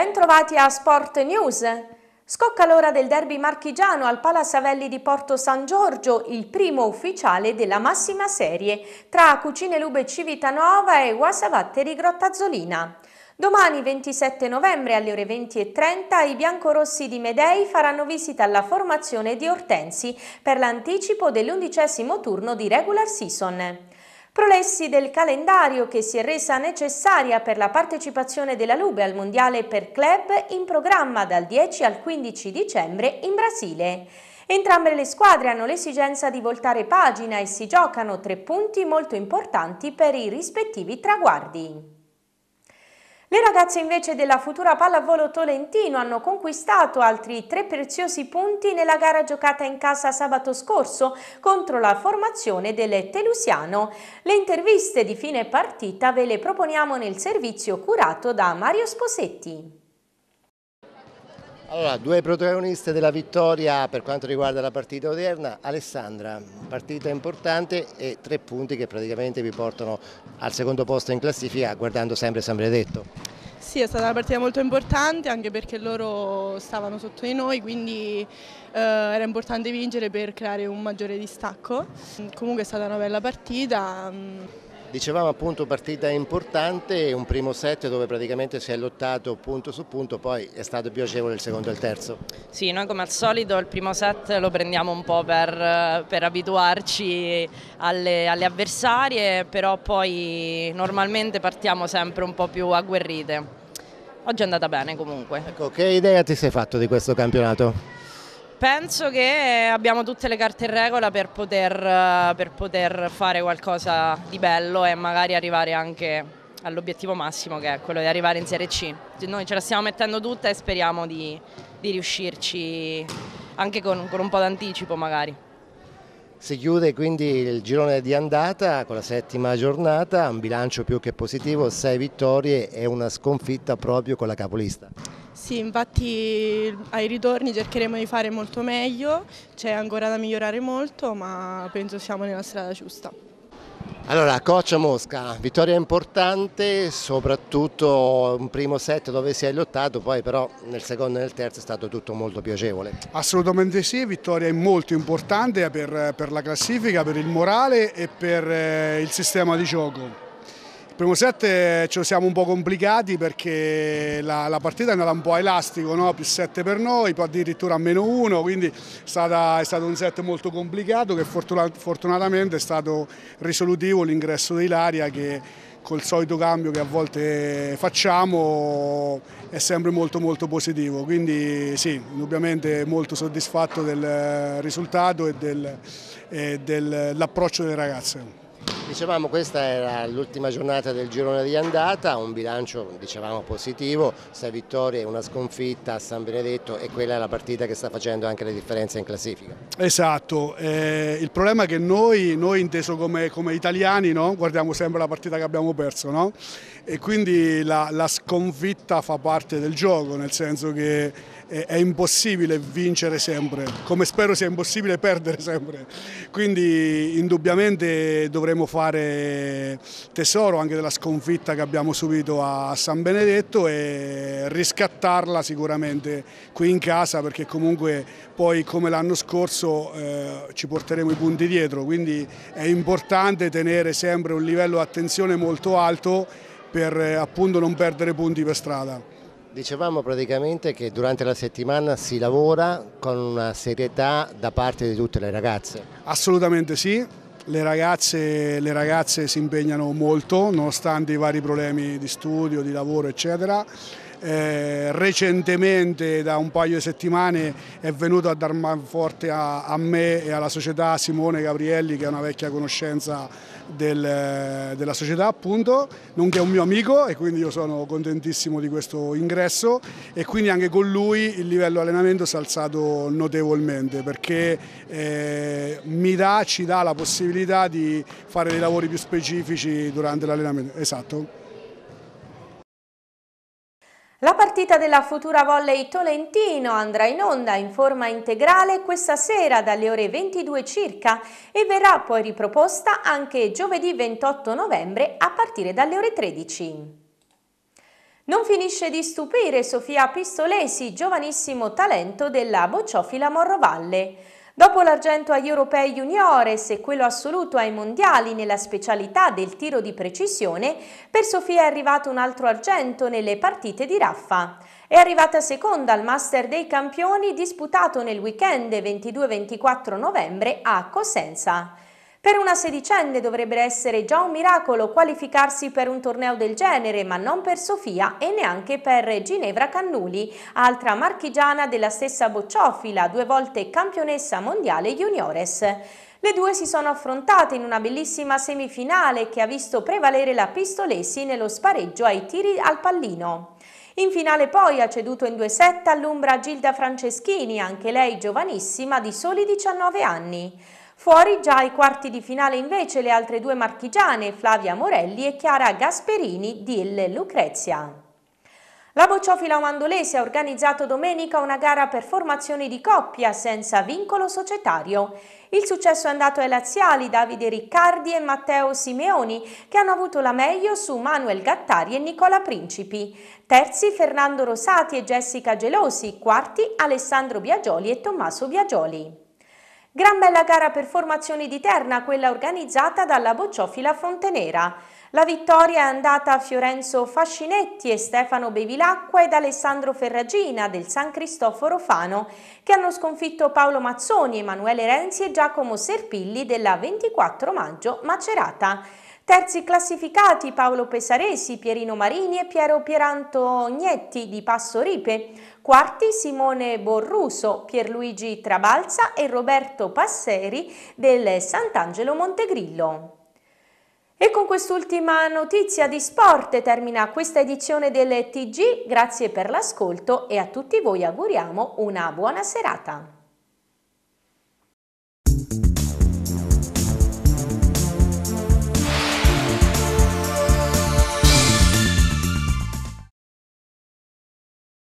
Bentrovati a Sport News. Scocca l'ora del derby marchigiano al Palasavelli di Porto San Giorgio, il primo ufficiale della massima serie, tra Cucine Lube Civitanova e Guasavatteri Grottazzolina. Domani 27 novembre alle ore 20.30 i biancorossi di Medei faranno visita alla formazione di Ortensi per l'anticipo dell'undicesimo turno di regular season. Prolessi del calendario che si è resa necessaria per la partecipazione della Lube al Mondiale per Club in programma dal 10 al 15 dicembre in Brasile. Entrambe le squadre hanno l'esigenza di voltare pagina e si giocano tre punti molto importanti per i rispettivi traguardi. Le ragazze invece della futura pallavolo Tolentino hanno conquistato altri tre preziosi punti nella gara giocata in casa sabato scorso contro la formazione del Telusiano. Le interviste di fine partita ve le proponiamo nel servizio curato da Mario Sposetti. Allora, due protagoniste della vittoria per quanto riguarda la partita odierna, Alessandra, partita importante e tre punti che praticamente vi portano al secondo posto in classifica guardando sempre San Benedetto. Sì, è stata una partita molto importante anche perché loro stavano sotto di noi, quindi eh, era importante vincere per creare un maggiore distacco. Comunque è stata una bella partita. Mm, Dicevamo appunto partita importante, un primo set dove praticamente si è lottato punto su punto, poi è stato più agevole il secondo e il terzo. Sì, noi come al solito il primo set lo prendiamo un po' per, per abituarci alle, alle, avversarie, però poi normalmente partiamo sempre un po' più agguerrite. Oggi è andata bene comunque. Ecco, che idea ti sei fatto di questo campionato? Penso che abbiamo tutte le carte in regola per poter, per poter fare qualcosa di bello e magari arrivare anche all'obiettivo massimo che è quello di arrivare in Serie C. Noi ce la stiamo mettendo tutta e speriamo di, di riuscirci anche con, con un po' d'anticipo magari. Si chiude quindi il girone di andata con la settima giornata, un bilancio più che positivo, sei vittorie e una sconfitta proprio con la capolista. Sì, infatti ai ritorni cercheremo di fare molto meglio, c'è ancora da migliorare molto, ma penso siamo nella strada giusta. Allora, coach Mosca, vittoria importante, soprattutto un primo set dove si è lottato, poi però nel secondo e nel terzo è stato tutto molto piacevole. Assolutamente sì, vittoria molto importante per, per la classifica, per il morale e per eh, il sistema di gioco primo set eh, ce lo siamo un po' complicati perché la, la partita è andata un po' a elastico, no? più 7 per noi, poi addirittura a meno 1, quindi è, stata, è, stato un set molto complicato che fortuna, fortunatamente è stato risolutivo l'ingresso di Ilaria che col solito cambio che a volte facciamo è sempre molto molto positivo, quindi sì, indubbiamente molto soddisfatto del risultato e, del, e dell'approccio delle ragazze. Dicevamo questa era l'ultima giornata del girone di andata, un bilancio dicevamo positivo, sei vittorie, una sconfitta a San Benedetto e quella è la partita che sta facendo anche le differenze in classifica. Esatto, eh, il problema è che noi, noi inteso come, come italiani no? guardiamo sempre la partita che abbiamo perso no? e quindi la, la sconfitta fa parte del gioco, nel senso che è impossibile vincere sempre, come spero sia impossibile perdere sempre. Quindi indubbiamente dovremo fare tesoro anche della sconfitta che abbiamo subito a San Benedetto e riscattarla sicuramente qui in casa perché comunque poi come l'anno scorso eh, ci porteremo i punti dietro, quindi è importante tenere sempre un livello di attenzione molto alto per eh, appunto non perdere punti per strada. Dicevamo praticamente che durante la settimana si lavora con una serietà da parte di tutte le ragazze. Assolutamente sì, le ragazze, le ragazze si impegnano molto nonostante i vari problemi di studio, di lavoro eccetera eh, recentemente da un paio di settimane è venuto a dar manforte a, a, me e alla società Simone Gabrielli che è una vecchia conoscenza del, della società appunto, nonché un mio amico e quindi io sono contentissimo di questo ingresso e quindi anche con lui il livello allenamento si è alzato notevolmente perché eh, mi dà, ci dà la possibilità di fare dei lavori più specifici durante l'allenamento. Esatto. La partita della futura volley Tolentino andrà in onda in forma integrale questa sera dalle ore 22 circa e verrà poi riproposta anche giovedì 28 novembre a partire dalle ore 13. Non finisce di stupire Sofia Pistolesi, giovanissimo talento della bocciofila Morrovalle. Dopo l'argento agli europei juniores e quello assoluto ai mondiali nella specialità del tiro di precisione, per Sofia è arrivato un altro argento nelle partite di raffa. È arrivata seconda al Master dei Campioni disputato nel weekend 22-24 novembre a Cosenza. Per una sedicenne dovrebbe essere già un miracolo qualificarsi per un torneo del genere, ma non per Sofia e neanche per Ginevra Cannuli, altra marchigiana della stessa bocciofila, due volte campionessa mondiale juniores. Le due si sono affrontate in una bellissima semifinale che ha visto prevalere la Pistolesi nello spareggio ai tiri al pallino. In finale poi ha ceduto in due set all'Umbra Gilda Franceschini, anche lei giovanissima di soli 19 anni. Fuori già ai quarti di finale invece le altre due marchigiane, Flavia Morelli e Chiara Gasperini di Lucrezia. La Bocciofila mandolese ha organizzato domenica una gara per formazioni di coppia senza vincolo societario. Il successo è andato ai laziali Davide Riccardi e Matteo Simeoni che hanno avuto la meglio su Manuel Gattari e Nicola Principi. Terzi Fernando Rosati e Jessica Gelosi, quarti Alessandro Biagioli e Tommaso Biagioli. Gran bella gara per formazioni di Terna, quella organizzata dalla Bocciofila Fontenera. La vittoria è andata a Fiorenzo Fascinetti e Stefano Bevilacqua ed Alessandro Ferragina del San Cristoforo Fano, che hanno sconfitto Paolo Mazzoni, Emanuele Renzi e Giacomo Serpilli della 24 maggio Macerata. Terzi classificati Paolo Pesaresi, Pierino Marini e Piero Pieranto Pierantognetti di Passo Ripe. Quarti Simone Borruso, Pierluigi Trabalza e Roberto Passeri del Sant'Angelo Montegrillo. E con quest'ultima notizia di sport termina questa edizione del TG. Grazie per l'ascolto e a tutti voi auguriamo una buona serata.